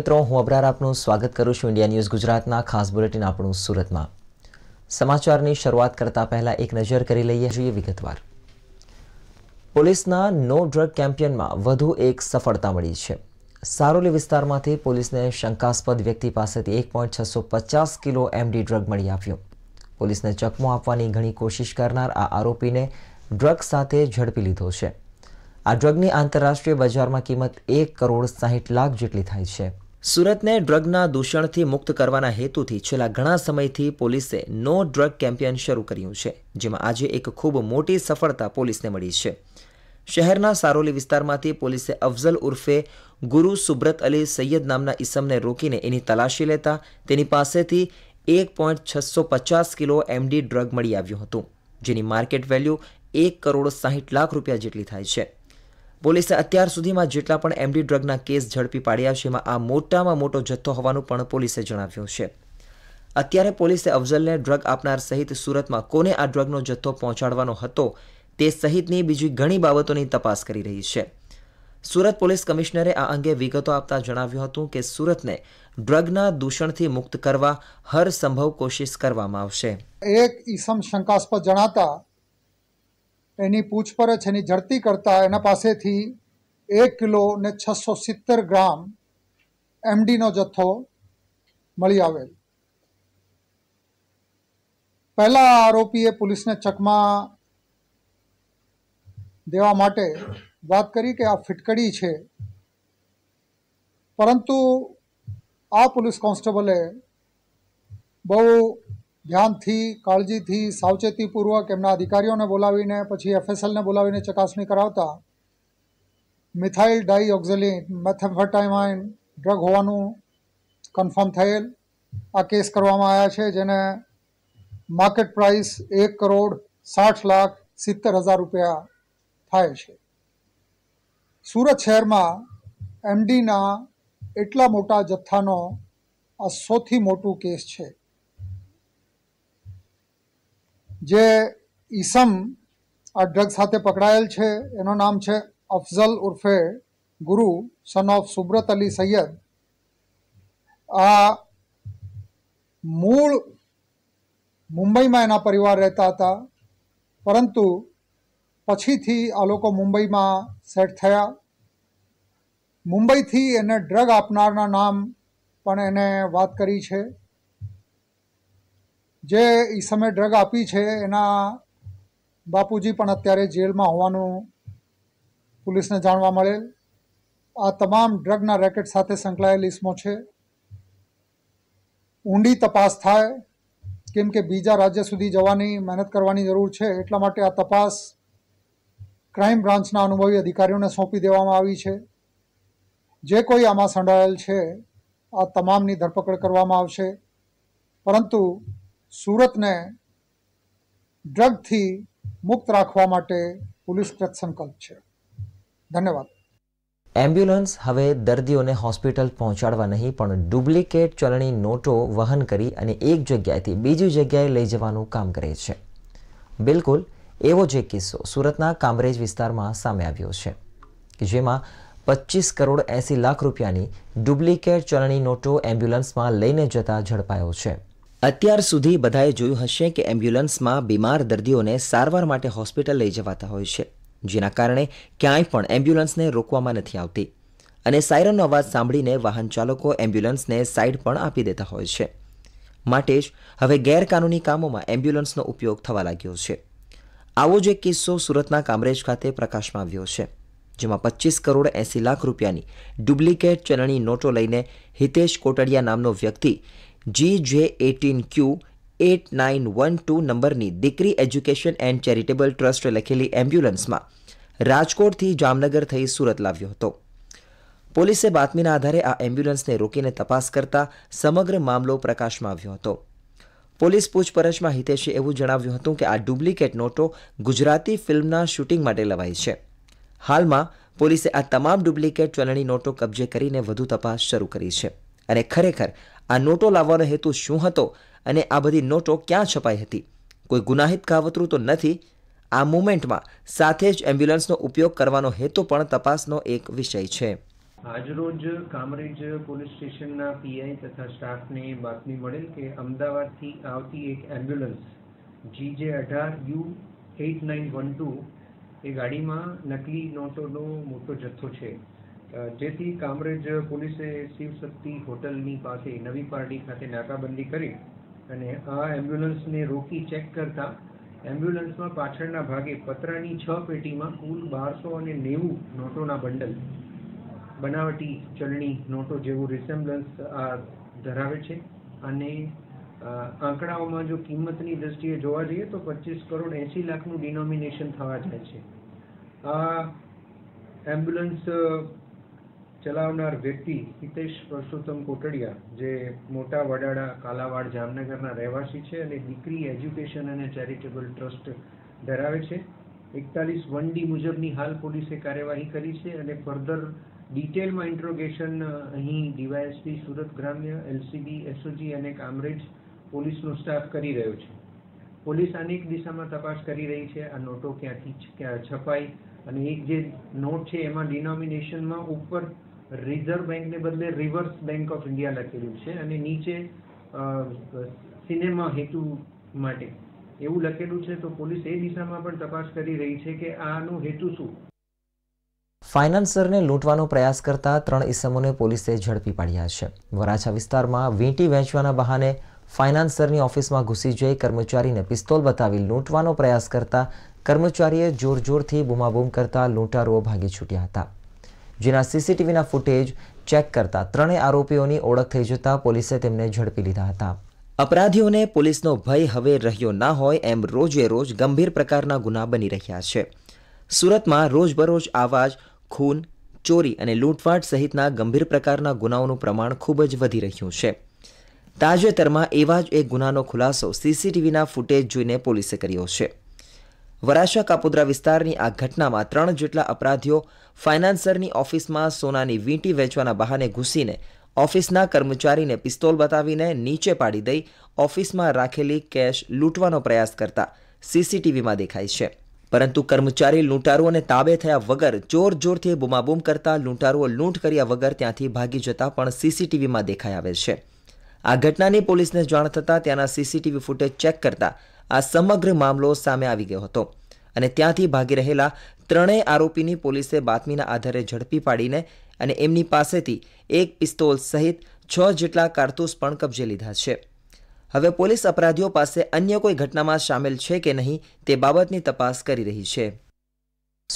મિત્રો હું અબરાર આપનું સ્વાગત કરું છું ઇન્ડિયા ન્યૂઝ ગુજરાતના ખાસ બુલેટિન આપણું સુરતમાં સમાચારની શરૂઆત કરતા પહેલા એક નજર કરી લઈએ જોઈએ વિગતવાર પોલીસના નો ડ્રગ કેમ્પિયનમાં વધુ એક સફળતા મળી છે સારોલી વિસ્તારમાંથી પોલીસને શંકાસ્પદ વ્યક્તિ પાસેથી એક પોઈન્ટ છસો પચાસ કિલો એમડી ડ્રગ મળી આવ્યો પોલીસને ચકમો આપવાની ઘણી કોશિશ કરનાર આ આરોપીને ડ્રગ સાથે ઝડપી લીધો છે આ ડ્રગની આંતરરાષ્ટ્રીય બજારમાં કિંમત એક કરોડ સાહીઠ લાખ જેટલી થાય છે સુરતને ડ્રગના દૂષણથી મુક્ત કરવાના હેતુથી છેલ્લા ઘણા સમયથી પોલીસે નો ડ્રગ કેમ્પેન શરૂ કર્યું છે જેમાં આજે એક ખૂબ મોટી સફળતા પોલીસને મળી છે શહેરના સારોલી વિસ્તારમાંથી પોલીસે અફઝલ ઉર્ફે ગુરુ સુબ્રત અલી સૈયદ નામના ઇસમને રોકીને એની તલાશી લેતા તેની પાસેથી એક પોઈન્ટ છસો પચાસ કિલો એમડી ડ્રગ મળી આવ્યું હતું જેની માર્કેટ વેલ્યુ એક કરોડ સાહીઠ લાખ રૂપિયા જેટલી થાય છે પોલીસે અત્યાર સુધીમાં જેટલા પણ એમડી ડ્રગના કેસ ઝડપી પાડ્યા છે એમાં આ મોટામાં મોટો જથ્થો હોવાનું પણ પોલીસે જણાવ્યું છે અત્યારે પોલીસે અફઝલને ડ્રગ આપનાર સહિત સુરતમાં કોને આ ડ્રગનો જથ્થો પહોંચાડવાનો હતો તે સહિતની બીજી ઘણી બાબતોની તપાસ કરી રહી છે સુરત પોલીસ કમિશનરે આ અંગે વિગતો આપતા જણાવ્યું હતું કે સુરતને ડ્રગના દૂષણથી મુક્ત કરવા હર સંભવ કોશિશ કરવામાં આવશે એક ઈસમ શંકાસ્પદ જણાતા એની પૂછપરછ એની ઝડતી કરતા એના પાસેથી એક કિલો ને છસો સિત્તેર ગ્રામ એમડીનો જથ્થો મળી આવેલ પહેલા આરોપીએ પોલીસને ચકમા દેવા માટે વાત કરી કે આ ફિટકડી છે પરંતુ આ પોલીસ કોન્સ્ટેબલે બહુ ધ્યાનથી કાળજીથી સાવચેતીપૂર્વક એમના અધિકારીઓને બોલાવીને પછી એફએસએલને બોલાવીને ચકાસણી કરાવતા મિથાઇલ ડાઈ ઓક્ઝલિન મેથેમ્ફેટામાઇન ડ્રગ હોવાનું કન્ફર્મ થયેલ આ કેસ કરવામાં આવ્યા છે જેને માર્કેટ પ્રાઇસ એક કરોડ સાઠ લાખ સિત્તેર હજાર રૂપિયા થાય છે સુરત શહેરમાં એમડીના એટલા મોટા જથ્થાનો આ સૌથી મોટું કેસ છે જે ઈસમ આ ડ્રગ સાથે પકડાયેલ છે એનું નામ છે અફઝલ ઉર્ફે ગુરુ સન ઓફ સુબ્રત અલી સૈયદ આ મૂળ મુંબઈમાં એના પરિવાર રહેતા હતા પરંતુ પછીથી આ લોકો મુંબઈમાં સેટ થયા મુંબઈથી એને ડ્રગ આપનારના નામ પણ એને વાત કરી છે જે એ સમયે ડ્રગ આપી છે એના બાપુજી પણ અત્યારે જેલમાં હોવાનું પોલીસને જાણવા મળેલ આ તમામ ડ્રગના રેકેટ સાથે સંકળાયેલ ઇસમો છે ઊંડી તપાસ થાય કેમ કે બીજા રાજ્ય સુધી જવાની મહેનત કરવાની જરૂર છે એટલા માટે આ તપાસ ક્રાઇમ બ્રાન્ચના અનુભવી અધિકારીઓને સોંપી દેવામાં આવી છે જે કોઈ આમાં સંડાયેલ છે આ તમામની ધરપકડ કરવામાં આવશે પરંતુ સુરતને ડ્રગથી મુક્ત રાખવા માટે પોલીસ કૃતસંકલ્પ છે ધન્યવાદ એમ્બ્યુલન્સ હવે દર્દીઓને હોસ્પિટલ પહોંચાડવા નહીં પણ ડુપ્લિકેટ ચલણી નોટો વહન કરી અને એક જગ્યાએથી બીજી જગ્યાએ લઈ જવાનું કામ કરે છે બિલકુલ એવો જ એક કિસ્સો સુરતના કામરેજ વિસ્તારમાં સામે આવ્યો છે કે જેમાં પચીસ કરોડ એંસી લાખ રૂપિયાની ડુપ્લિકેટ ચલણી નોટો એમ્બ્યુલન્સમાં લઈને જતા ઝડપાયો છે અત્યાર સુધી બધાએ જોયું હશે કે એમ્બ્યુલન્સમાં બીમાર દર્દીઓને સારવાર માટે હોસ્પિટલ લઈ જવાતા હોય છે જેના કારણે ક્યાંય પણ એમ્બ્યુલન્સને રોકવામાં નથી આવતી અને સાયરનનો અવાજ સાંભળીને વાહન ચાલકો એમ્બ્યુલન્સને સાઈડ પણ આપી દેતા હોય છે માટે જ હવે ગેરકાનૂની કામોમાં એમ્બ્યુલન્સનો ઉપયોગ થવા લાગ્યો છે આવો જ એક કિસ્સો સુરતના કામરેજ ખાતે પ્રકાશમાં આવ્યો છે જેમાં પચીસ કરોડ એંસી લાખ રૂપિયાની ડુપ્લિકેટ ચલણી નોટો લઈને હિતેશ કોટડિયા નામનો વ્યક્તિ G J eighteen Q eight nine one two નંબરની દીકરી એજ્યુકેશન એન્ડ ચેરિટેબલ ટ્રસ્ટ લખેલી એમ્બ્યુલન્સમાં રાજકોટથી જામનગર થઈ સુરત લાવ્યો હતો પોલીસે બાતમીના આધારે આ એમ્બ્યુલન્સને રોકીને તપાસ કરતા સમગ્ર મામલો પ્રકાશમાં આવ્યો હતો પોલીસ પૂછપરછમાં હિતેશે એવું જણાવ્યું હતું કે આ ડુપ્લિકેટ નોટો ગુજરાતી ફિલ્મના શૂટિંગ માટે લવાઈ છે હાલમાં પોલીસે આ તમામ ડુપ્લિકેટ ચલણી નોટો કબજે કરીને વધુ તપાસ શરૂ કરી છે અને ખરેખર આ નોટો લાવવાનો હેતુ શું હતો અને આ બધી નોટો ક્યાં છપાઈ હતી કોઈ ગુનાહિત કાવતરું તો નથી આ મુમેન્ટમાં સાથે જ એમ્બ્યુલન્સનો ઉપયોગ કરવાનો હેતુ પણ તપાસનો એક વિષય છે આજરોજ કામરેજ પોલીસ સ્ટેશનના પીઆઈ તથા સ્ટાફને બાતમી મળેલ કે અમદાવાદથી આવતી એક એમ્બ્યુલન્સ જીજે અઢાર U eight nine one two એ ગાડીમાં નકલી નોટોનો મોટો જથ્થો છે જેથી કામરેજ પોલીસે શિવશક્તિ હોટલની પાસે નવી પાર્ટી ખાતે નાકાબંધી કરી અને આ એમ્બ્યુલન્સને રોકી ચેક કરતા એમ્બ્યુલન્સમાં પાછળના ભાગે પતરાની છ પેટીમાં કુલ બારસો અને નેવું નોટોના બંડલ બનાવટી ચલણી નોટો જેવું રિસેમ્બલન્સ આ ધરાવે છે અને આંકડાઓમાં જો કિંમતની દ્રષ્ટિએ જોવા જઈએ તો પચીસ કરોડ એંસી લાખનું ડિનોમિનેશન થવા જાય છે આ એમ્બ્યુલન્સ ચલાવનાર વ્યક્તિ હિતેશ પરસોત્તમ કોટડિયા જે મોટા વડાડા કાલાવાડ જામનગરના રહેવાસી છે અને દીકરી એજ્યુકેશન અને ચેરિટેબલ ટ્રસ્ટ ધરાવે છે એકતાલીસ વન ડી મુજબની હાલ પોલીસે કાર્યવાહી કરી છે અને ફર્ધર ડિટેલમાં ઇન્ટ્રોગેશન અહીં ડીવાયએસપી સુરત ગ્રામ્ય એલસીબી એસઓજી અને કામરેજ પોલીસનો સ્ટાફ કરી રહ્યો છે પોલીસ અનેક દિશામાં તપાસ કરી રહી છે આ નોટો ક્યાંથી ક્યાં છપાઈ અને એક જે નોટ છે એમાં ડિનોમિનેશનમાં ઉપર રિઝર્વ બેંકને બદલે રિવર્સ બેંક ઓફ ઇન્ડિયા લખેલું છે અને નીચે સિનેમા હેતુ માટે એવું લખેલું છે તો પોલીસ એ દિશામાં પણ તપાસ કરી રહી છે કે આનો હેતુ શું ફાઇનાન્સરને લૂંટવાનો પ્રયાસ કરતા ત્રણ ઇસમોને પોલીસે ઝડપી પાડ્યા છે વરાછા વિસ્તારમાં વીંટી વહેંચવાના બહાને ફાઇનાન્સરની ઓફિસમાં ઘૂસી જઈ કર્મચારીને પિસ્તોલ બતાવી લૂંટવાનો પ્રયાસ કરતા કર્મચારીએ જોરજોરથી જોરથી બૂમાબૂમ કરતા લૂંટારુઓ ભાગી છૂટ્યા હતા જેના સીસીટીવીના ફૂટેજ ચેક કરતા ત્રણેય આરોપીઓની ઓળખ થઈ જતાં પોલીસે તેમને ઝડપી લીધા હતા અપરાધીઓને પોલીસનો ભય હવે રહ્યો ના હોય એમ રોજે રોજ ગંભીર પ્રકારના ગુના બની રહ્યા છે સુરતમાં રોજબરોજ આવાજ ખૂન ચોરી અને લૂંટફાટ સહિતના ગંભીર પ્રકારના ગુનાઓનું પ્રમાણ ખૂબ જ વધી રહ્યું છે તાજેતરમાં એવા જ એક ગુનાનો ખુલાસો સીસીટીવીના ફૂટેજ જોઈને પોલીસે કર્યો છે વરાછા કાપોદ્રા વિસ્તારની આ ઘટનામાં ત્રણ જેટલા અપરાધીઓ ફાઇનાન્સરની ઓફિસમાં સોનાની વીંટી વેચવાના બહાને ઘૂસીને ઓફિસના કર્મચારીને પિસ્તોલ બતાવીને નીચે પાડી દઈ ઓફિસમાં રાખેલી કેશ લૂંટવાનો પ્રયાસ કરતા સીસીટીવીમાં દેખાય છે પરંતુ કર્મચારી લૂંટારુઓને તાબે થયા વગર જોર જોરથી બૂમાબૂમ કરતા લૂંટારુઓ લૂંટ કર્યા વગર ત્યાંથી ભાગી જતા પણ સીસીટીવીમાં દેખાઈ આવે છે આ ઘટનાની પોલીસને જાણ થતાં ત્યાંના સીસીટીવી ફૂટેજ ચેક કરતા આ સમગ્ર મામલો સામે આવી ગયો હતો અને ત્યાંથી ભાગી રહેલા ત્રણેય આરોપીની પોલીસે બાતમીના આધારે ઝડપી પાડીને અને એમની પાસેથી એક પિસ્તોલ સહિત છ જેટલા કારતૂસ પણ કબજે લીધા છે હવે પોલીસ અપરાધીઓ પાસે અન્ય કોઈ ઘટનામાં સામેલ છે કે નહીં તે બાબતની તપાસ કરી રહી છે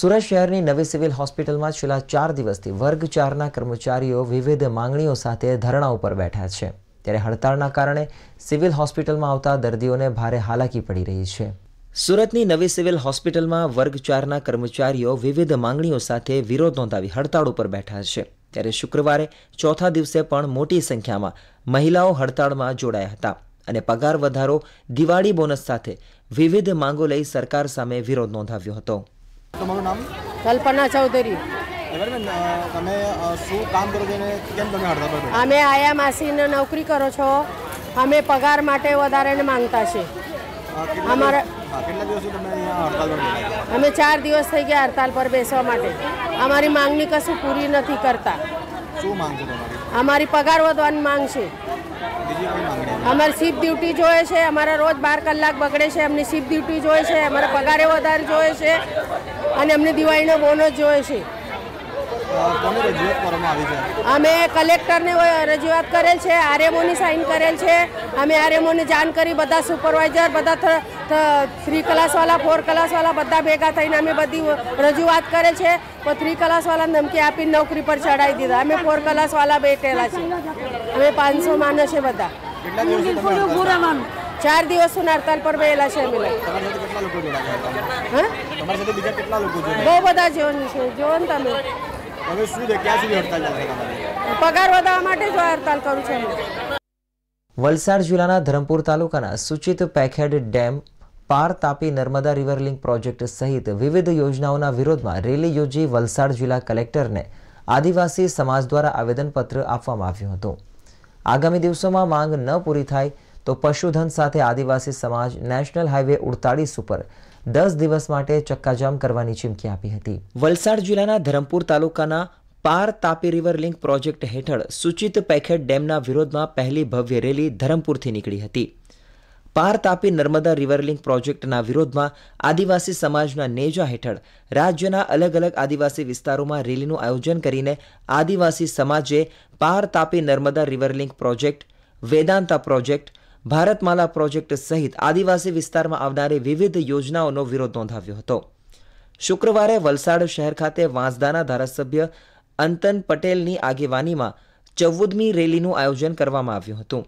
સુરત શહેરની નવી સિવિલ હોસ્પિટલમાં છેલ્લા ચાર દિવસથી વર્ગ ચારના કર્મચારીઓ વિવિધ માંગણીઓ સાથે ધરણા ઉપર બેઠા છે ત્યારે હડતાળના કારણે સિવિલ હોસ્પિટલમાં આવતા દર્દીઓને ભારે હાલાકી પડી રહી છે સુરતની નવી સિવિલ હોસ્પિટલમાં વર્ગ ચારના કર્મચારીઓ વિવિધ માંગણીઓ સાથે વિરોધ નોંધાવી હડતાળ ઉપર બેઠા છે ત્યારે શુક્રવારે ચોથા દિવસે પણ મોટી સંખ્યામાં મહિલાઓ હડતાળમાં જોડાયા હતા અને પગાર વધારો દિવાળી બોનસ સાથે વિવિધ માંગો લઈ સરકાર સામે વિરોધ નોંધાવ્યો હતો તમારું નામ કલ્પના ચૌધરી તમે શું કામ કરો છો કેમ તમે હડતાલ અમે આયા માસીને નોકરી કરો છો અમે પગાર માટે વધારે માંગતા છે અમારા અમે ચાર દિવસ થઈ ગયા હડતાલ પર બેસવા માટે અમારી માંગણી કશું પૂરી નથી કરતા અમારી પગાર વધવાની માંગ છે અમારે શિપ ડ્યુટી જોઈએ છે અમારા રોજ બાર કલાક બગડે છે અમને શિપ ડ્યુટી જોઈએ છે અમારા પગારે વધારે જોઈએ છે અને અમને દિવાળીનો બોનસ જોઈએ છે અમે કલેક્ટરને રજૂઆત કરેલ છે આરએમઓની સાઈન કરેલ છે અમે આરએમઓને જાણ કરી બધા સુપરવાઇઝર બધા થ્રી ક્લાસવાળા ફોર ક્લાસવાળા બધા ભેગા થઈને અમે બધી રજૂઆત કરે છે પણ થ્રી ક્લાસવાળા ધમકી આપીને નોકરી પર ચડાવી દીધા અમે ફોર ક્લાસવાળા બેઠેલા છીએ અમે પાંચસો માણસ છે બધા ચાર દિવસ સુધી હડતાલ પર બેલા છે અમે બહુ બધા જીવન છે જોવો તમે હવે શું છે ક્યાં સુધી હડતાલ પગાર વધારવા માટે જ હડતાલ કરું છે વલસાડ જિલ્લાના ધરમપુર તાલુકાના સૂચિત Paikhed dam Par Tapi Narmada river link project સહિત વિવિધ યોજનાઓના વિરોધમાં રેલી યોજી વલસાડ જિલ્લા કલેક્ટરને આદિવાસી સમાજ દ્વારા આવેદનપત્ર આપવામાં આવ્યું હતું આગામી દિવસોમાં માંગ ન પૂરી થાય તો પશુધન સાથે આદિવાસી સમાજ નેશનલ હાઈવે ઉડતાળીસ ઉપર દસ દિવસ માટે ચક્કાજામ કરવાની ચીમકી આપી હતી વલસાડ જિલ્લાના ધરમપુર તાલુકાના પાર તાપી રિવર લિંક પ્રોજેક્ટ હેઠળ સૂચિત પેકેટ ડેમના વિરોધમાં પહેલી ભવ્ય રેલી ધરમપુરથી નીકળી હતી પાર તાપી નર્મદા રિવર લિંક પ્રોજેક્ટના વિરોધમાં આદિવાસી સમાજના નેજા હેઠળ રાજ્યના અલગ અલગ આદિવાસી વિસ્તારોમાં રેલીનું આયોજન કરીને આદિવાસી સમાજે Par Tapi Narmada river link project Vedanta project Bharatmala project સહિત આદિવાસી વિસ્તારમાં આવનારી વિવિધ યોજનાઓનો વિરોધ નોંધાવ્યો હતો શુક્રવારે વલસાડ શહેર ખાતે વાંસદાના ધારાસભ્ય અંતન પટેલની આગેવાનીમાં ચૌદમી રેલીનું આયોજન કરવામાં આવ્યું હતું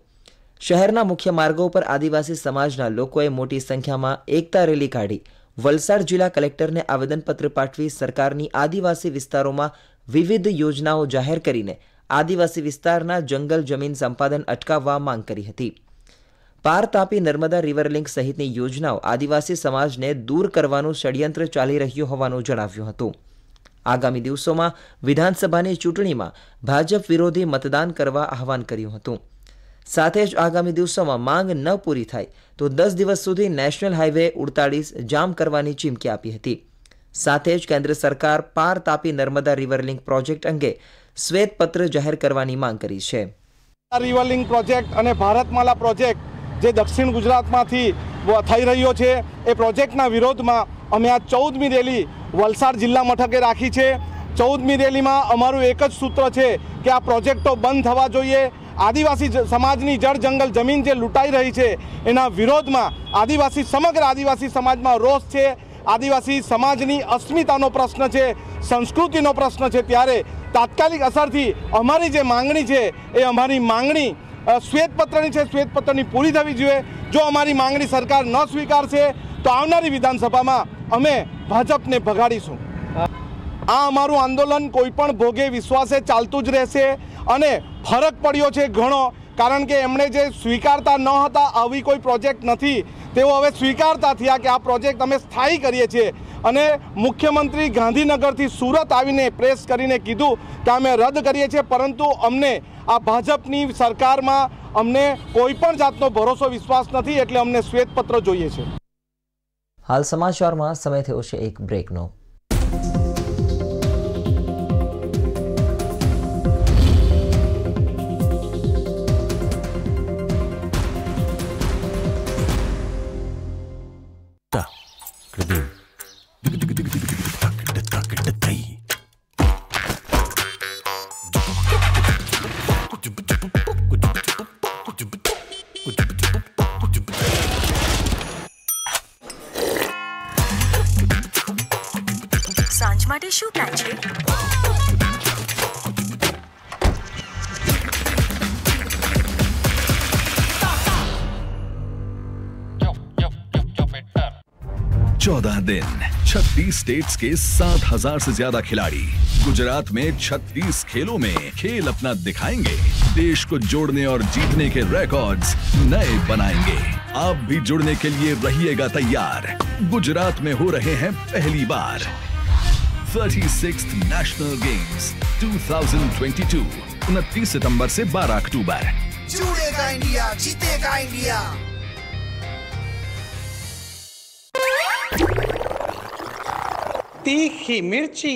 શહેરના મુખ્ય માર્ગો ઉપર આદિવાસી સમાજના લોકોએ મોટી સંખ્યામાં એકતા રેલી કાઢી વલસાડ જિલ્લા કલેક્ટરને આવેદનપત્ર પાઠવી સરકારની આદિવાસી વિસ્તારોમાં વિવિધ યોજનાઓ જાહેર કરીને આદિવાસી વિસ્તારના જંગલ જમીન સંપાદન અટકાવવા માંગ કરી હતી પાર તાપી નર્મદા રિવર લિંક સહિતની યોજનાઓ આદિવાસી સમાજને દૂર કરવાનું ષડયંત્ર ચાલી રહ્યું હોવાનું જણાવ્યું હતું આગામી દિવસોમાં વિધાનસભાની ચૂંટણીમાં ભાજપ વિરોધી મતદાન કરવા આહવાન કર્યું હતું સાથે જ આગામી દિવસોમાં માંગ ન પૂરી થાય તો દસ દિવસ સુધી નેશનલ હાઈવે ઉડતાળીસ જામ કરવાની ચીમકી આપી હતી સાથે જ કેન્દ્ર સરકાર Par Tapi Narmada river link project અંગે શ્વેતપત્ર જાહેર કરવાની માંગ કરી છે રિવર લિંક પ્રોજેક્ટ અને ભારતમાલા પ્રોજેક્ટ જે દક્ષિણ ગુજરાતમાંથી થઈ રહ્યો છે એ પ્રોજેક્ટના વિરોધમાં અમે આ ચૌદમી રેલી વલસાડ જિલ્લા મથકે રાખી છે ચૌદમી રેલીમાં અમારું એક જ સૂત્ર છે કે આ પ્રોજેક્ટો બંધ થવા જોઈએ આદિવાસી સમાજની જળ જંગલ જમીન જે લૂંટાઈ રહી છે એના વિરોધમાં આદિવાસી સમગ્ર આદિવાસી સમાજમાં રોષ છે આદિવાસી સમાજની અસ્મિતાનો પ્રશ્ન છે સંસ્કૃતિનો પ્રશ્ન છે ત્યારે તાત્કાલિક અસરથી અમારી જે માંગણી છે એ અમારી માંગણી શ્વેતપત્રની છે શ્વેતપત્રની પૂરી થવી જોઈએ જો અમારી માંગણી સરકાર ન સ્વીકારશે તો આવનારી વિધાનસભામાં અમે ભાજપને ભગાડીશું આ અમારું આંદોલન કોઈપણ ભોગે વિશ્વાસે ચાલતું જ રહેશે અને ફરક પડ્યો છે ઘણો કારણ કે એમણે જે સ્વીકારતા ન હતા આવી કોઈ પ્રોજેક્ટ નથી તેઓ હવે સ્વીકારતા થયા કે આ પ્રોજેક્ટ અમે સ્થાયી કરીએ છીએ અને મુખ્યમંત્રી ગાંધીનગરથી સુરત આવીને પ્રેસ કરીને કીધું કે અમે રદ કરીએ છીએ પરંતુ અમને આ ભાજપની સરકારમાં અમને કોઈ પણ જાતનો ભરોસો વિશ્વાસ નથી એટલે અમને શ્વેતપત્ર જોઈએ છે હાલ સમાચારમાં સમય થયો છે એક બ્રેકનો स्टेट्स के 7000 से ज्यादा खिलाड़ी गुजरात में 36 खेलों में खेल अपना दिखाएंगे देश को जोड़ने और जीतने के रिकॉर्ड्स नए बनाएंगे आप भी जुड़ने के लिए रहिएगा तैयार गुजरात में हो रहे हैं पहली बार 36th नेशनल गेम्स 2022 उनतीस सितंबर से 12 अक्टूबर जुड़ेगा इंडिया जीतेगा इंडिया तीखी मिर्ची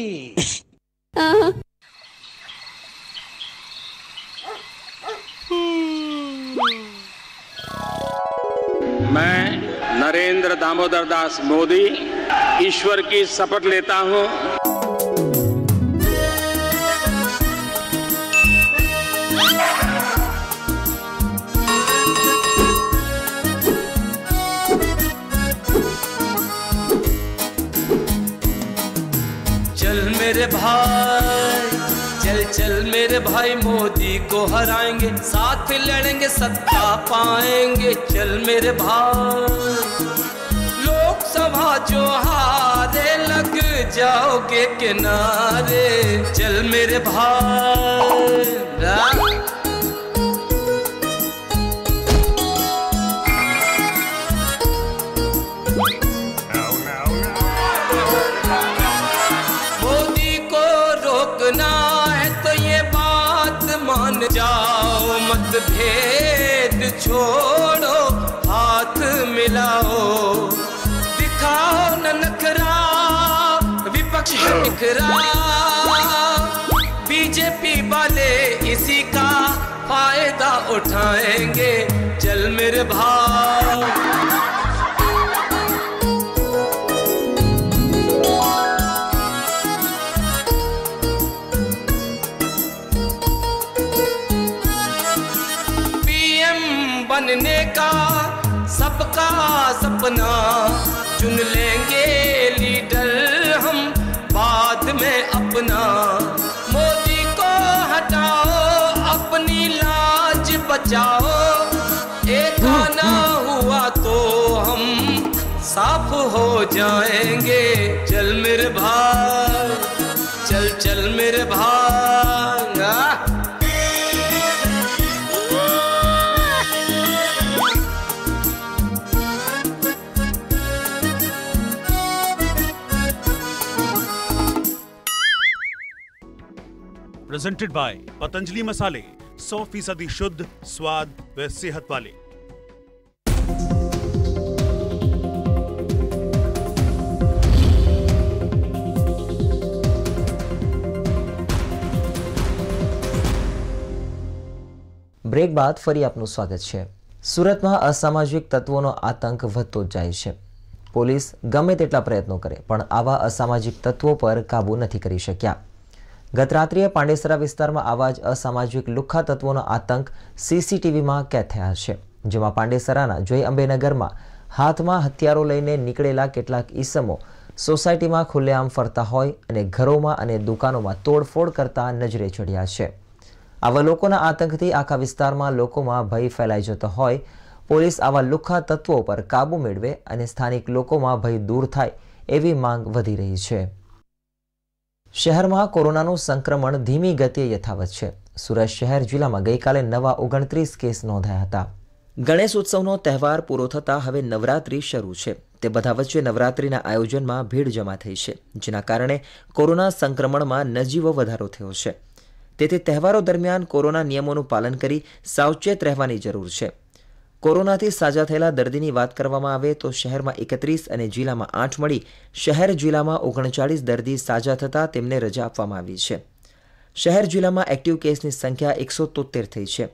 मैं नरेंद्र दामोदर दास मोदी ईश्वर की शपथ लेता हूँ मेरे भाई चल चल मेरे भाई मोदी को हराएंगे साथ लड़ेंगे सत्ता पाएंगे चल मेरे भाई लोकसभा जो हारे लग जाओगे किनारे चल मेरे भाई टकरा बीजेपी वाले इसी का फायदा उठाएंगे चल मेरे भाई मेरे भाग चल चल मेरे भाग प्रेजेंटेड बाय पतंजलि मसाले सौ फीसदी शुद्ध स्वाद व सेहत वाले બ્રેક બાદ ફરી આપનું સ્વાગત છે સુરતમાં અસામાજિક તત્વોનો આતંક વધતો જાય છે પોલીસ ગમે તેટલા પ્રયત્નો કરે પણ આવા અસામાજિક તત્વો પર કાબૂ નથી કરી શક્યા ગતરાત્રિએ પાંડેસરા વિસ્તારમાં આવા જ અસામાજિક લુખ્ખા તત્વોનો આતંક સીસીટીવીમાં કેદ થયા છે જેમાં પાંડેસરાના જોઈ અંબેનગરમાં હાથમાં હથિયારો લઈને નીકળેલા કેટલાક ઈસમો સોસાયટીમાં ખુલ્લેઆમ ફરતા હોય અને ઘરોમાં અને દુકાનોમાં તોડફોડ કરતા નજરે ચડ્યા છે આવા લોકોના આતંકથી આખા વિસ્તારમાં લોકોમાં ભય ફેલાઈ જતો હોય પોલીસ આવા લુખ્ખા તત્વો પર કાબૂ મેળવે અને સ્થાનિક લોકોમાં ભય દૂર થાય એવી માંગ વધી રહી છે શહેરમાં કોરોનાનું સંક્રમણ ધીમી ગતિએ યથાવત છે સુરત શહેર જિલ્લામાં ગઈકાલે નવા ઓગણત્રીસ કેસ નોંધાયા હતા ગણેશ ઉત્સવનો તહેવાર પૂરો થતાં હવે નવરાત્રિ શરૂ છે તે બધા વચ્ચે નવરાત્રિના આયોજનમાં ભીડ જમા થઈ છે જેના કારણે કોરોના સંક્રમણમાં નજીવો વધારો થયો છે તેથી તહેવારો દરમિયાન કોરોના નિયમોનું પાલન કરી સાવચેત રહેવાની જરૂર છે કોરોનાથી સાજા થયેલા દર્દીની વાત કરવામાં આવે તો શહેરમાં એકત્રીસ અને જિલ્લામાં આઠ મળી શહેર જિલ્લામાં ઓગણચાળીસ દર્દી સાજા થતાં તેમને રજા આપવામાં આવી છે શહેર જિલ્લામાં એક્ટિવ કેસની સંખ્યા એકસો તોતેર થઈ છે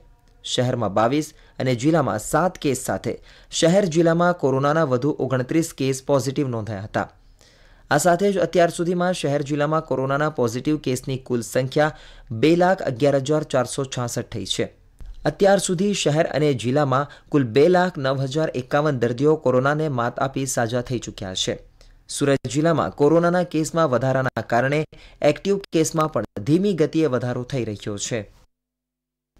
શહેરમાં બાવીસ અને જિલ્લામાં સાત કેસ સાથે શહેર જિલ્લામાં કોરોનાના વધુ ઓગણત્રીસ કેસ પોઝિટિવ નોંધાયા હતા આ સાથે જ અત્યાર સુધીમાં શહેર જિલ્લામાં કોરોનાના પોઝિટિવ કેસની કુલ સંખ્યા બે લાખ અગિયાર હજાર ચારસો છાસઠ થઈ છે અત્યાર સુધી શહેર અને જિલ્લામાં કુલ બે લાખ નવ હજાર એકાવન દર્દીઓ કોરોનાને માત આપી સાજા થઈ ચૂક્યા છે સુરત જિલ્લામાં કોરોનાના કેસમાં વધારાના કારણે એક્ટિવ કેસમાં પણ ધીમી ગતિએ વધારો થઈ રહ્યો છે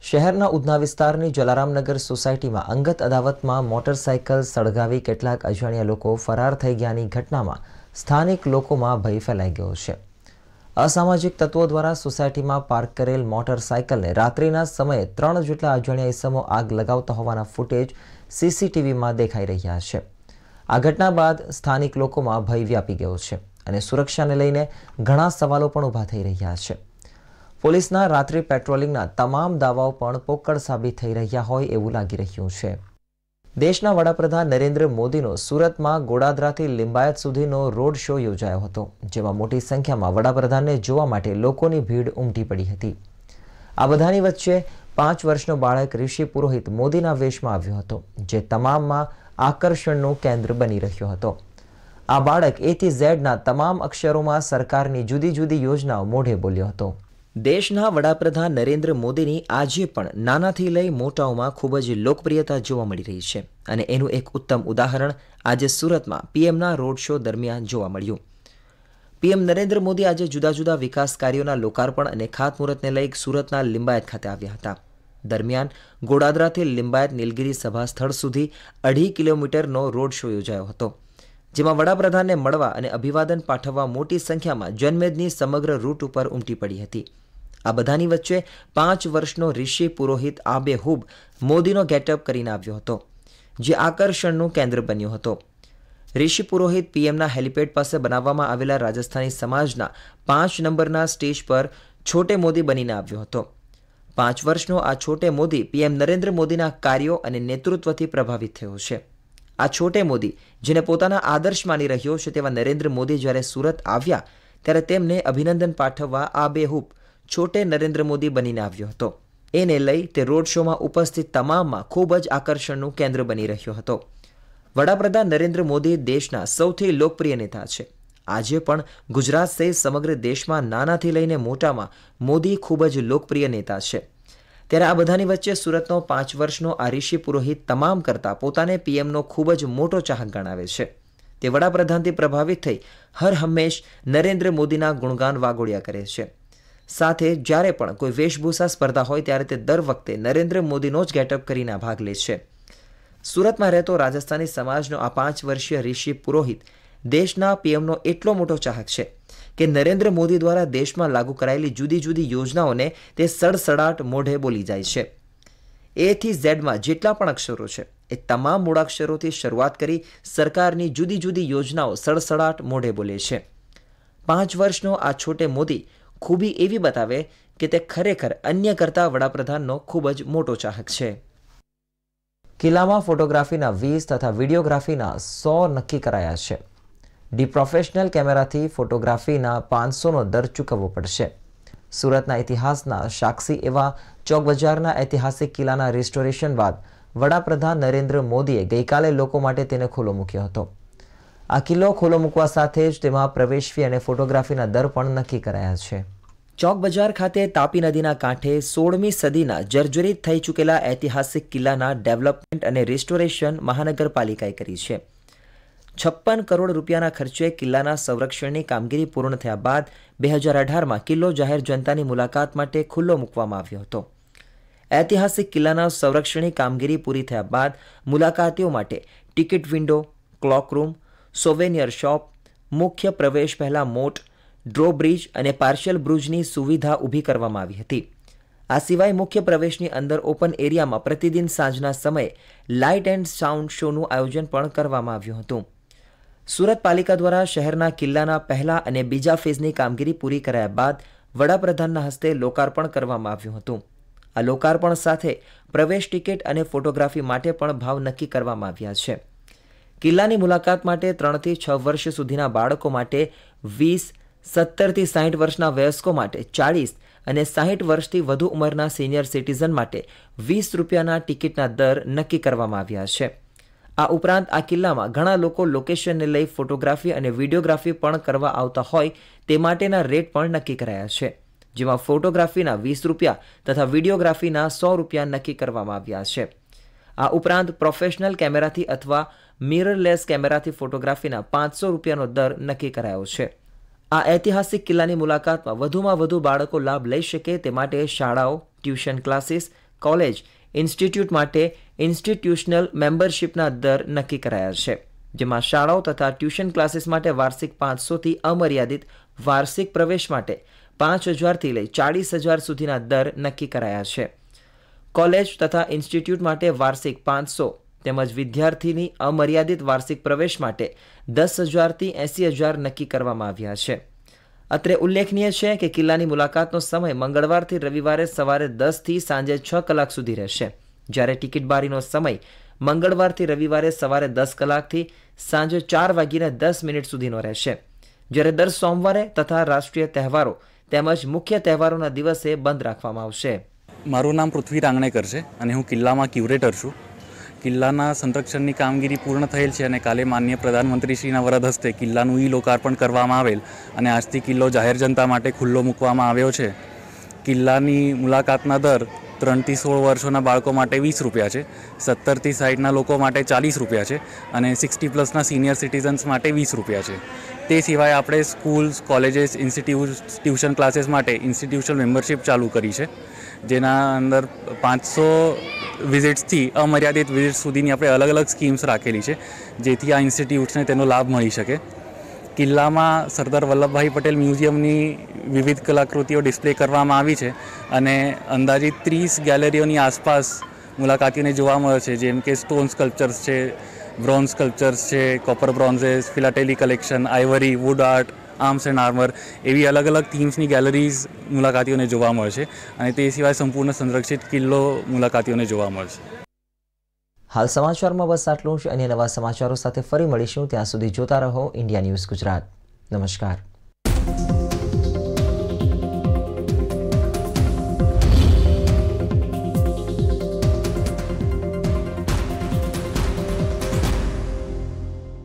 શહેરના ઉધના વિસ્તારની જલારામનગર સોસાયટીમાં અંગત અદાવતમાં મોટરસાયકલ સળગાવી કેટલાક અજાણ્યા લોકો ફરાર થઈ ગયાની ઘટનામાં સ્થાનિક લોકોમાં ભય ફેલાઈ ગયો છે અસામાજિક તત્વો દ્વારા સોસાયટીમાં પાર્ક કરેલ મોટરસાયકલને રાત્રિના સમયે ત્રણ જેટલા અજાણ્યા ઇસમો આગ લગાવતા હોવાના ફૂટેજ સીસીટીવીમાં દેખાઈ રહ્યા છે આ ઘટના બાદ સ્થાનિક લોકોમાં ભય વ્યાપી ગયો છે અને સુરક્ષાને લઈને ઘણા સવાલો પણ ઊભા થઈ રહ્યા છે પોલીસના રાત્રિ પેટ્રોલિંગના તમામ દાવાઓ પણ પોકળ સાબિત થઈ રહ્યા હોય એવું લાગી રહ્યું છે દેશના વડાપ્રધાન નરેન્દ્ર મોદીનો સુરતમાં ગોડાદરાથી લિંબાયત સુધીનો રોડ શો યોજાયો હતો જેમાં મોટી સંખ્યામાં વડાપ્રધાનને જોવા માટે લોકોની ભીડ ઉમટી પડી હતી આ બધાની વચ્ચે પાંચ વર્ષનો બાળક ઋષિ પુરોહિત મોદીના વેશમાં આવ્યો હતો જે તમામમાં આકર્ષણનું કેન્દ્ર બની રહ્યો હતો આ બાળક એથી ઝેડના તમામ અક્ષરોમાં સરકારની જુદી જુદી યોજનાઓ મોઢે બોલ્યો હતો દેશના વડાપ્રધાન નરેન્દ્ર મોદીની આજે પણ નાનાથી લઈ મોટાઓમાં ખૂબ જ લોકપ્રિયતા જોવા મળી રહી છે અને એનું એક ઉત્તમ ઉદાહરણ આજે સુરતમાં પીએમના રોડ શો દરમિયાન જોવા મળ્યું પીએમ નરેન્દ્ર મોદી આજે જુદા જુદા વિકાસ કાર્યોના લોકાર્પણ અને ખાતમુહૂર્તને લઈ સુરતના લિંબાયત ખાતે આવ્યા હતા દરમિયાન ગોડાદરાથી લિંબાયત નીલગીરી સભા સ્થળ સુધી અઢી કિલોમીટરનો રોડ શો યોજાયો હતો જેમાં વડાપ્રધાનને મળવા અને અભિવાદન પાઠવવા મોટી સંખ્યામાં જનમેદની સમગ્ર રૂટ ઉપર ઉમટી પડી હતી આ બધાની વચ્ચે પાંચ વર્ષનો ઋષિ પુરોહિત આબેહૂબ મોદીનો ગેટઅપ કરીને આવ્યો હતો જે આકર્ષણનું કેન્દ્ર બન્યો હતો ઋષિ પુરોહિત પીએમના હેલિપેડ પાસે બનાવવામાં આવેલા રાજસ્થાની સમાજના પાંચ નંબરના સ્ટેજ પર છોટે મોદી બનીને આવ્યો હતો પાંચ વર્ષનો આ છોટે મોદી પીએમ નરેન્દ્ર મોદીના કાર્યો અને નેતૃત્વથી પ્રભાવિત થયો છે આ છોટે મોદી જેને પોતાના આદર્શ માની રહ્યો છે તેવા નરેન્દ્ર મોદી જ્યારે સુરત આવ્યા ત્યારે તેમને અભિનંદન પાઠવવા આ બેહૂબ છોટે નરેન્દ્ર મોદી બનીને આવ્યો હતો એને લઈ તે રોડ શોમાં ઉપસ્થિત તમામમાં ખૂબ જ આકર્ષણનું કેન્દ્ર બની રહ્યો હતો વડાપ્રધાન નરેન્દ્ર મોદી દેશના સૌથી લોકપ્રિય નેતા છે આજે પણ ગુજરાત સહિત સમગ્ર દેશમાં નાનાથી લઈને મોટામાં મોદી ખૂબ જ લોકપ્રિય નેતા છે ત્યારે આ બધાની વચ્ચે સુરતનો પાંચ વર્ષનો આરિષિ ઋષિ પુરોહિત તમામ કરતાં પોતાને પીએમનો ખૂબ જ મોટો ચાહક ગણાવે છે તે વડાપ્રધાનથી પ્રભાવિત થઈ હર હંમેશ નરેન્દ્ર મોદીના ગુણગાન વાગોળ્યા કરે છે સાથે જ્યારે પણ કોઈ વેશભૂષા સ્પર્ધા હોય ત્યારે તે દર વખતે નરેન્દ્ર મોદીનો જ ગેટઅપ કરીને ભાગ લે છે સુરતમાં રહેતો રાજસ્થાની સમાજનો આ પાંચ વર્ષીય ઋષિ પુરોહિત દેશના પીએમનો એટલો મોટો ચાહક છે કે નરેન્દ્ર મોદી દ્વારા દેશમાં લાગુ કરાયેલી જુદી જુદી યોજનાઓને તે સડસડાટ મોઢે બોલી જાય છે એથી ઝેડમાં જેટલા પણ અક્ષરો છે એ તમામ મૂળાક્ષરોથી શરૂઆત કરી સરકારની જુદી જુદી યોજનાઓ સડસડાટ મોઢે બોલે છે પાંચ વર્ષનો આ છોટે મોદી ખૂબી એવી બતાવે કે તે ખરેખર અન્ય કરતાં વડાપ્રધાનનો ખૂબ જ મોટો ચાહક છે કિલ્લામાં ફોટોગ્રાફીના વીસ તથા વિડીયોગ્રાફીના સો નક્કી કરાયા છે ડી કેમેરાથી ફોટોગ્રાફીના પાંચસોનો દર ચૂકવવો પડશે સુરતના ઇતિહાસના સાક્ષી એવા ચોકબજારના ઐતિહાસિક કિલ્લાના રિસ્ટોરેશન બાદ વડાપ્રધાન નરેન્દ્ર મોદીએ ગઈકાલે લોકો માટે તેને ખુલ્લો મૂક્યો હતો આ કિલ્લો ખુલ્લો મૂકવા સાથે જ તેમાં પ્રવેશ ફી અને ફોટોગ્રાફીના દર પણ નક્કી કરાયા છે ચોક બજાર ખાતે તાપી નદીના કાંઠે સોળમી સદીના જર્જરિત થઈ ચૂકેલા ઐતિહાસિક કિલ્લાના ડેવલપમેન્ટ અને રિસ્ટોરેશન મહાનગરપાલિકાએ કરી છે છપ્પન કરોડ રૂપિયાના ખર્ચે કિલ્લાના સંરક્ષણની કામગીરી પૂર્ણ થયા બાદ બે હજાર અઢારમાં કિલ્લો જાહેર જનતાની મુલાકાત માટે ખુલ્લો મૂકવામાં આવ્યો હતો ઐતિહાસિક કિલ્લાના સંરક્ષણની કામગીરી પૂરી થયા બાદ મુલાકાતીઓ માટે ticket window cloak room souvenir shop મુખ્ય પ્રવેશ પહેલાં મોટ ડ્રોબ્રિજ અને પાર્શિયલ બ્રુજની સુવિધા ઊભી કરવામાં આવી હતી આ સિવાય મુખ્ય પ્રવેશની અંદર ઓપન એરિયામાં પ્રતિદિન સાંજના સમયે લાઇટ એન્ડ સાઉન્ડ શોનું આયોજન પણ કરવામાં આવ્યું હતું સુરત પાલિકા દ્વારા શહેરના કિલ્લાના પહેલા અને બીજા ફેઝની કામગીરી પૂરી કરાયા બાદ વડાપ્રધાનના હસ્તે લોકાર્પણ કરવામાં આવ્યું હતું આ લોકાર્પણ સાથે પ્રવેશ ટિકિટ અને ફોટોગ્રાફી માટે પણ ભાવ નક્કી કરવામાં આવ્યા છે કિલ્લાની મુલાકાત માટે ત્રણથી છ વર્ષ સુધીના બાળકો માટે વીસ સત્તરથી સાહીઠ વર્ષના વયસ્કો માટે ચાળીસ અને સાહીઠ વર્ષથી વધુ ઉંમરના સિનિયર સિટીઝન માટે વીસ રૂપિયાના ટિકિટના દર નક્કી કરવામાં આવ્યા છે આ ઉપરાંત આ કિલ્લામાં ઘણા લોકો લોકેશનને લઈ ફોટોગ્રાફી અને વિડીયોગ્રાફી પણ કરવા આવતા હોય તે માટેના રેટ પણ નક્કી કરાયા છે જેમાં ફોટોગ્રાફીના વીસ રૂપિયા તથા વિડીયોગ્રાફીના સો રૂપિયા નક્કી કરવામાં આવ્યા છે આ ઉપરાંત પ્રોફેશનલ કેમેરાથી અથવા મિરરલેસ કેમેરાથી ફોટોગ્રાફીના પાંચસો રૂપિયાનો દર નક્કી કરાયો છે આ ઐતિહાસિક કિલ્લાની મુલાકાતમાં વધુમાં વધુ બાળકો લાભ લઈ શકે તે માટે શાળાઓ ટ્યુશન ક્લાસીસ કોલેજ ઇન્સ્ટિટ્યૂટ માટે ઇન્સ્ટિટ્યુશનલ મેમ્બરશીપના દર નક્કી કરાયા છે જેમાં શાળાઓ તથા ટ્યુશન ક્લાસીસ માટે વાર્ષિક પાંચસોથી અમર્યાદિત વાર્ષિક પ્રવેશ માટે પાંચ હજારથી લઈ ચાળીસ હજાર સુધીના દર નક્કી કરાયા છે કોલેજ તથા ઇન્સ્ટિટ્યૂટ માટે વાર્ષિક પાંચસો તેમજ વિદ્યાર્થીની અમર્યાદિત વાર્ષિક પ્રવેશ માટે દસ હજારથી એંસી હજાર નક્કી કરવામાં આવ્યા છે અત્રે ઉલ્લેખનીય છે કે કિલ્લાની મુલાકાતનો સમય મંગળવારથી રવિવારે સવારે દસથી સાંજે છ કલાક સુધી રહેશે જ્યારે ટિકિટ બારીનો સમય મંગળવારથી રવિવારે સવારે દસ કલાકથી સાંજે ચાર વાગીને દસ મિનિટ સુધીનો રહેશે જ્યારે દર સોમવારે તથા રાષ્ટ્રીય તહેવારો તેમજ મુખ્ય તહેવારોના દિવસે બંધ રાખવામાં આવશે મારું નામ પૃથ્વી રાંગણેકર છે અને હું કિલ્લામાં ક્યુરેટર છું કિલ્લાના સંરક્ષણની કામગીરી પૂર્ણ થયેલ છે અને કાલે માન્ય પ્રધાનમંત્રીશ્રીના વરદ હસ્તે કિલ્લાનું ઈ લોકાર્પણ કરવામાં આવેલ અને આજથી કિલ્લો જાહેર જનતા માટે ખુલ્લો મૂકવામાં આવ્યો છે કિલ્લાની મુલાકાતના દર ત્રણથી સોળ વર્ષોના બાળકો માટે વીસ રૂપિયા છે સત્તરથી સાઠના લોકો માટે ચાલીસ રૂપિયા છે અને સિક્સટી પ્લસના સિનિયર સિટીઝન્સ માટે વીસ રૂપિયા છે તે સિવાય આપણે schools colleges institute tuition classes માટે ઇન્સ્ટિટ્યુશનલ મેમ્બરશીપ ચાલુ કરી છે જેના અંદર પાંચસો વિઝિટ્સથી અમર્યાદિત વિઝિટ સુધીની આપણે અલગ અલગ સ્કીમ્સ રાખેલી છે જેથી આ ઇન્સ્ટિટ્યૂટને તેનો લાભ મળી શકે કિલ્લામાં સરદાર વલ્લભભાઈ પટેલ મ્યુઝિયમની વિવિધ કલાકૃતિઓ ડિસ્પ્લે કરવામાં આવી છે અને અંદાજિત ત્રીસ ગેલેરીઓની આસપાસ મુલાકાતીઓને જોવા મળે છે જેમ કે સ્ટોન સ્કલ્પચર્સ છે બ્રોન્ઝ સ્કલ્પચર્સ છે copper bronzes philately collection ivory wood art arms and armour એવી અલગ અલગ થીમ્સની ગેલેરીઝ મુલાકાતીઓને જોવા મળશે અને તે સિવાય સંપૂર્ણ સંરક્ષિત કિલ્લો મુલાકાતીઓને જોવા મળશે હાલ સમાચારમાં બસ આટલું જ અન્ય નવા સમાચારો સાથે ફરી મળીશું ત્યાં સુધી જોતા રહો ઇન્ડિયા ન્યૂઝ ગુજરાત નમસ્કાર